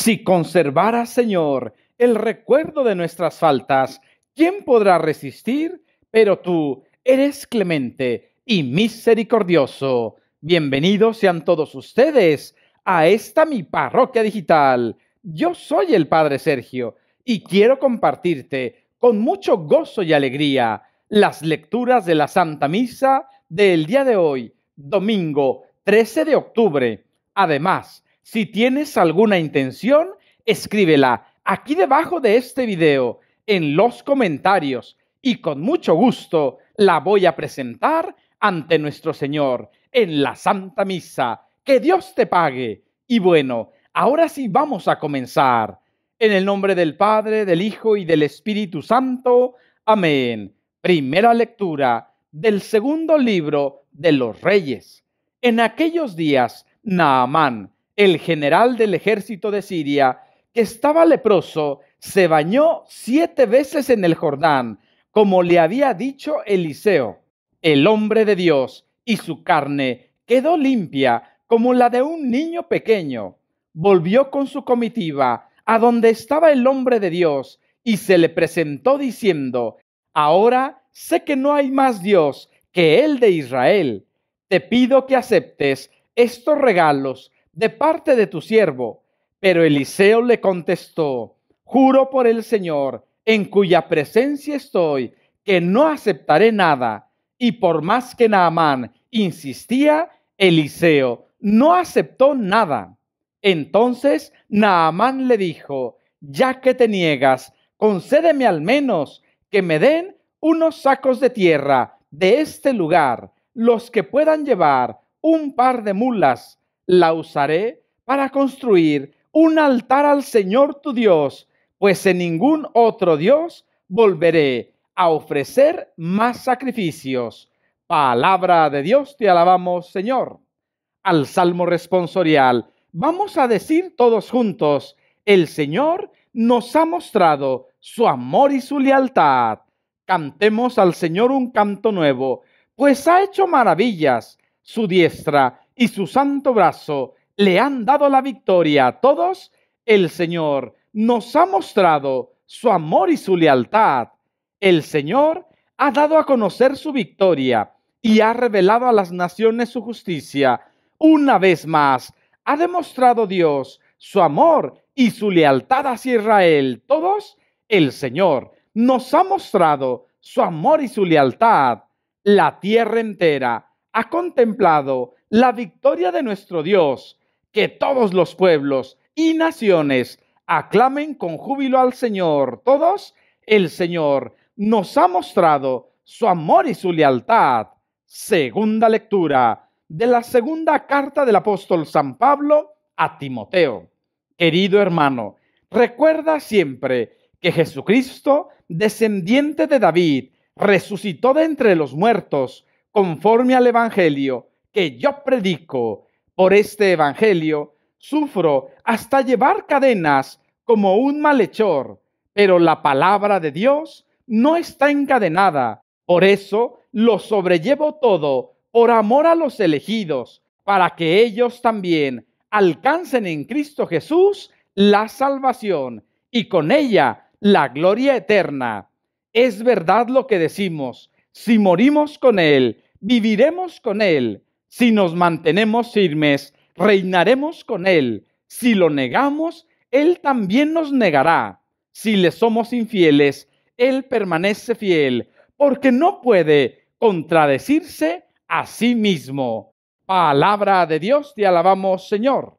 Si conservara, Señor, el recuerdo de nuestras faltas, ¿quién podrá resistir? Pero tú eres clemente y misericordioso. Bienvenidos sean todos ustedes a esta mi parroquia digital. Yo soy el Padre Sergio y quiero compartirte con mucho gozo y alegría las lecturas de la Santa Misa del día de hoy, domingo 13 de octubre. Además, si tienes alguna intención, escríbela aquí debajo de este video, en los comentarios, y con mucho gusto la voy a presentar ante nuestro Señor en la Santa Misa. Que Dios te pague. Y bueno, ahora sí vamos a comenzar. En el nombre del Padre, del Hijo y del Espíritu Santo. Amén. Primera lectura del segundo libro de los Reyes. En aquellos días, Naamán, el general del ejército de Siria, que estaba leproso, se bañó siete veces en el Jordán, como le había dicho Eliseo. El hombre de Dios y su carne quedó limpia como la de un niño pequeño. Volvió con su comitiva a donde estaba el hombre de Dios y se le presentó diciendo, Ahora sé que no hay más Dios que el de Israel. Te pido que aceptes estos regalos de parte de tu siervo. Pero Eliseo le contestó, juro por el Señor, en cuya presencia estoy, que no aceptaré nada. Y por más que Naamán insistía, Eliseo no aceptó nada. Entonces Naamán le dijo, ya que te niegas, concédeme al menos que me den unos sacos de tierra de este lugar, los que puedan llevar un par de mulas la usaré para construir un altar al Señor tu Dios, pues en ningún otro Dios volveré a ofrecer más sacrificios. Palabra de Dios, te alabamos, Señor. Al Salmo responsorial, vamos a decir todos juntos, el Señor nos ha mostrado su amor y su lealtad. Cantemos al Señor un canto nuevo, pues ha hecho maravillas. Su diestra y su santo brazo le han dado la victoria a todos, el Señor nos ha mostrado su amor y su lealtad. El Señor ha dado a conocer su victoria y ha revelado a las naciones su justicia. Una vez más, ha demostrado Dios su amor y su lealtad hacia Israel. Todos, el Señor nos ha mostrado su amor y su lealtad. La tierra entera ha contemplado la victoria de nuestro Dios, que todos los pueblos y naciones aclamen con júbilo al Señor. Todos, el Señor nos ha mostrado su amor y su lealtad. Segunda lectura de la segunda carta del apóstol San Pablo a Timoteo. Querido hermano, recuerda siempre que Jesucristo, descendiente de David, resucitó de entre los muertos, conforme al Evangelio, que yo predico. Por este Evangelio sufro hasta llevar cadenas como un malhechor, pero la palabra de Dios no está encadenada. Por eso lo sobrellevo todo por amor a los elegidos, para que ellos también alcancen en Cristo Jesús la salvación y con ella la gloria eterna. Es verdad lo que decimos, si morimos con Él, viviremos con Él, si nos mantenemos firmes, reinaremos con Él. Si lo negamos, Él también nos negará. Si le somos infieles, Él permanece fiel, porque no puede contradecirse a sí mismo. Palabra de Dios, te alabamos, Señor.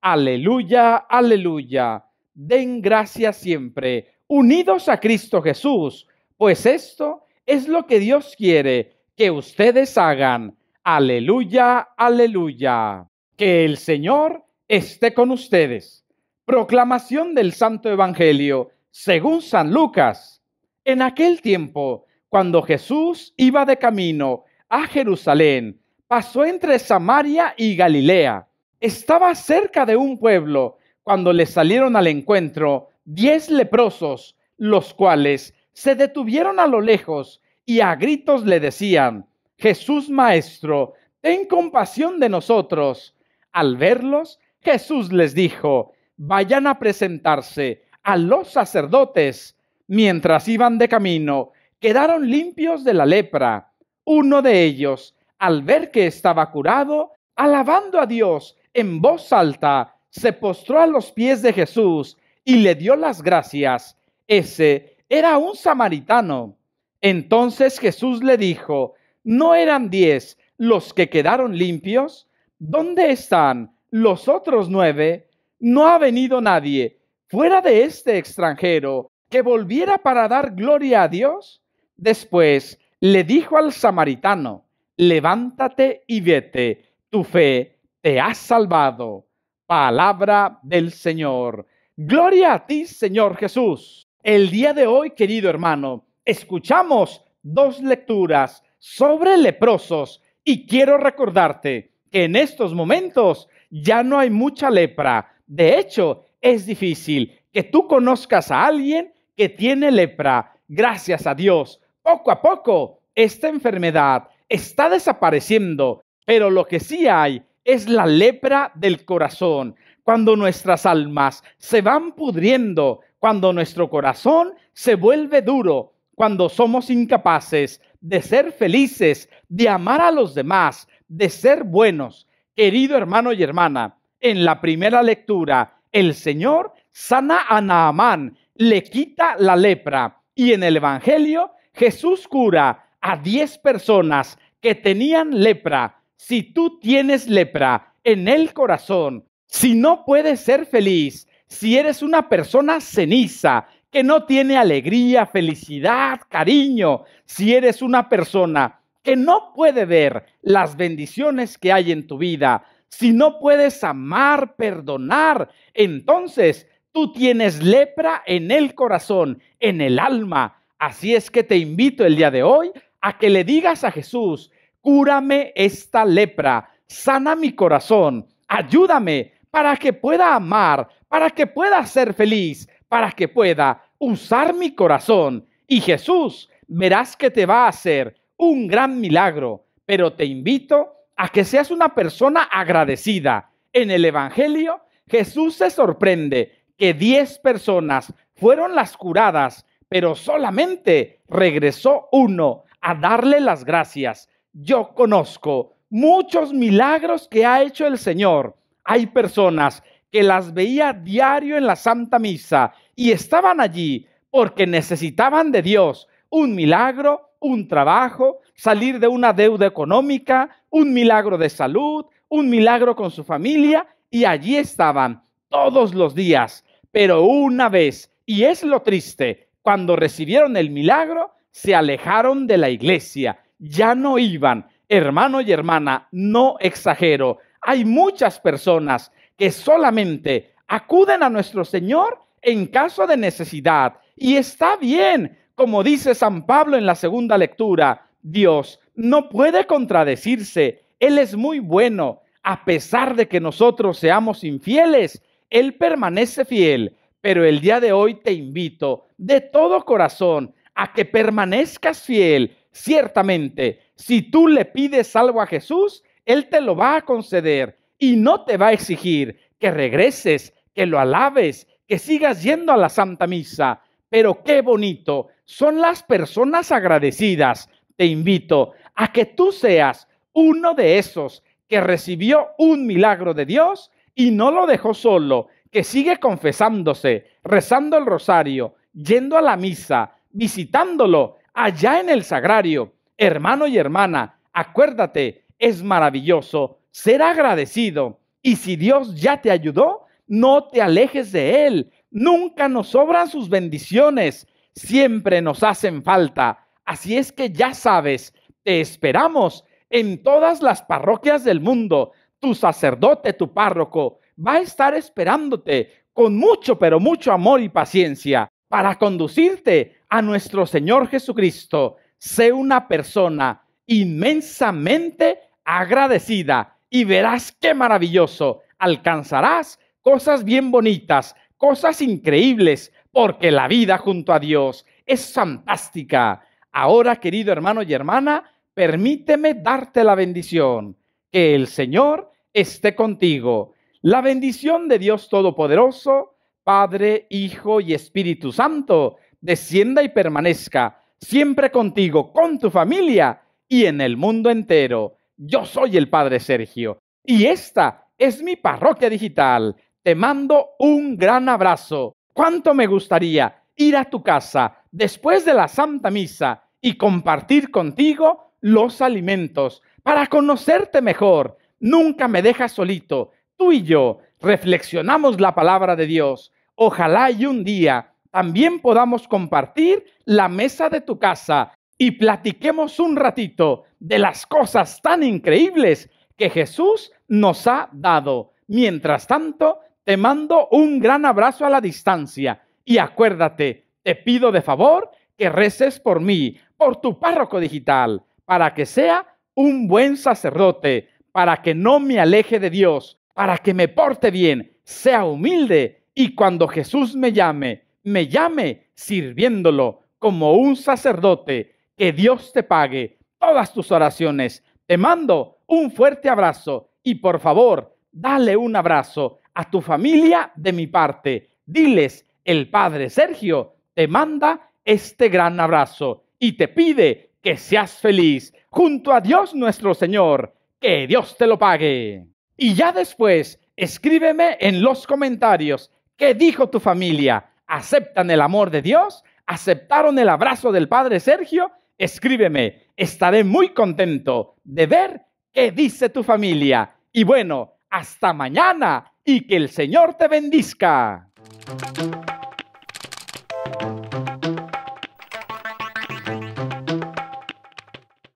Aleluya, aleluya. Den gracias siempre, unidos a Cristo Jesús, pues esto es lo que Dios quiere que ustedes hagan Aleluya, aleluya. Que el Señor esté con ustedes. Proclamación del Santo Evangelio, según San Lucas. En aquel tiempo, cuando Jesús iba de camino a Jerusalén, pasó entre Samaria y Galilea. Estaba cerca de un pueblo cuando le salieron al encuentro diez leprosos, los cuales se detuvieron a lo lejos y a gritos le decían, Jesús Maestro, ten compasión de nosotros. Al verlos, Jesús les dijo, vayan a presentarse a los sacerdotes. Mientras iban de camino, quedaron limpios de la lepra. Uno de ellos, al ver que estaba curado, alabando a Dios en voz alta, se postró a los pies de Jesús y le dio las gracias. Ese era un samaritano. Entonces Jesús le dijo, ¿No eran diez los que quedaron limpios? ¿Dónde están los otros nueve? No ha venido nadie fuera de este extranjero que volviera para dar gloria a Dios. Después le dijo al samaritano, levántate y vete, tu fe te ha salvado. Palabra del Señor. Gloria a ti, Señor Jesús. El día de hoy, querido hermano, escuchamos dos lecturas sobre leprosos y quiero recordarte que en estos momentos ya no hay mucha lepra. De hecho, es difícil que tú conozcas a alguien que tiene lepra. Gracias a Dios, poco a poco esta enfermedad está desapareciendo, pero lo que sí hay es la lepra del corazón. Cuando nuestras almas se van pudriendo, cuando nuestro corazón se vuelve duro, cuando somos incapaces de ser felices, de amar a los demás, de ser buenos. Querido hermano y hermana, en la primera lectura, el Señor sana a Naamán, le quita la lepra y en el Evangelio Jesús cura a diez personas que tenían lepra. Si tú tienes lepra en el corazón, si no puedes ser feliz, si eres una persona ceniza, que no tiene alegría, felicidad, cariño, si eres una persona que no puede ver las bendiciones que hay en tu vida, si no puedes amar, perdonar, entonces tú tienes lepra en el corazón, en el alma. Así es que te invito el día de hoy a que le digas a Jesús, cúrame esta lepra, sana mi corazón, ayúdame para que pueda amar, para que pueda ser feliz, para que pueda usar mi corazón. Y Jesús, verás que te va a hacer un gran milagro, pero te invito a que seas una persona agradecida. En el Evangelio, Jesús se sorprende que 10 personas fueron las curadas, pero solamente regresó uno a darle las gracias. Yo conozco muchos milagros que ha hecho el Señor. Hay personas que las veía diario en la Santa Misa y estaban allí porque necesitaban de Dios un milagro, un trabajo, salir de una deuda económica, un milagro de salud, un milagro con su familia y allí estaban todos los días. Pero una vez, y es lo triste, cuando recibieron el milagro, se alejaron de la iglesia, ya no iban. Hermano y hermana, no exagero, hay muchas personas que solamente acuden a nuestro Señor en caso de necesidad. Y está bien, como dice San Pablo en la segunda lectura, Dios no puede contradecirse. Él es muy bueno. A pesar de que nosotros seamos infieles, Él permanece fiel. Pero el día de hoy te invito de todo corazón a que permanezcas fiel. Ciertamente, si tú le pides algo a Jesús, Él te lo va a conceder y no te va a exigir que regreses, que lo alabes, que sigas yendo a la Santa Misa. Pero qué bonito, son las personas agradecidas. Te invito a que tú seas uno de esos que recibió un milagro de Dios y no lo dejó solo, que sigue confesándose, rezando el rosario, yendo a la misa, visitándolo allá en el sagrario. Hermano y hermana, acuérdate, es maravilloso ser agradecido. Y si Dios ya te ayudó, no te alejes de Él. Nunca nos sobran sus bendiciones, siempre nos hacen falta. Así es que ya sabes, te esperamos en todas las parroquias del mundo. Tu sacerdote, tu párroco, va a estar esperándote con mucho, pero mucho amor y paciencia para conducirte a nuestro Señor Jesucristo. Sé una persona inmensamente agradecida y verás qué maravilloso. Alcanzarás cosas bien bonitas, cosas increíbles, porque la vida junto a Dios es fantástica. Ahora, querido hermano y hermana, permíteme darte la bendición. Que el Señor esté contigo. La bendición de Dios Todopoderoso, Padre, Hijo y Espíritu Santo, descienda y permanezca siempre contigo, con tu familia y en el mundo entero. Yo soy el Padre Sergio y esta es mi parroquia digital. Te mando un gran abrazo. ¿Cuánto me gustaría ir a tu casa después de la Santa Misa y compartir contigo los alimentos para conocerte mejor? Nunca me dejas solito. Tú y yo reflexionamos la palabra de Dios. Ojalá y un día también podamos compartir la mesa de tu casa y platiquemos un ratito de las cosas tan increíbles que Jesús nos ha dado. Mientras tanto, te mando un gran abrazo a la distancia y acuérdate, te pido de favor que reces por mí, por tu párroco digital, para que sea un buen sacerdote, para que no me aleje de Dios, para que me porte bien, sea humilde y cuando Jesús me llame, me llame sirviéndolo como un sacerdote. Que Dios te pague todas tus oraciones. Te mando un fuerte abrazo y por favor, dale un abrazo a tu familia de mi parte. Diles, el Padre Sergio te manda este gran abrazo y te pide que seas feliz junto a Dios nuestro Señor. Que Dios te lo pague. Y ya después, escríbeme en los comentarios qué dijo tu familia. ¿Aceptan el amor de Dios? ¿Aceptaron el abrazo del Padre Sergio? Escríbeme, estaré muy contento de ver qué dice tu familia. Y bueno, hasta mañana y que el Señor te bendiga.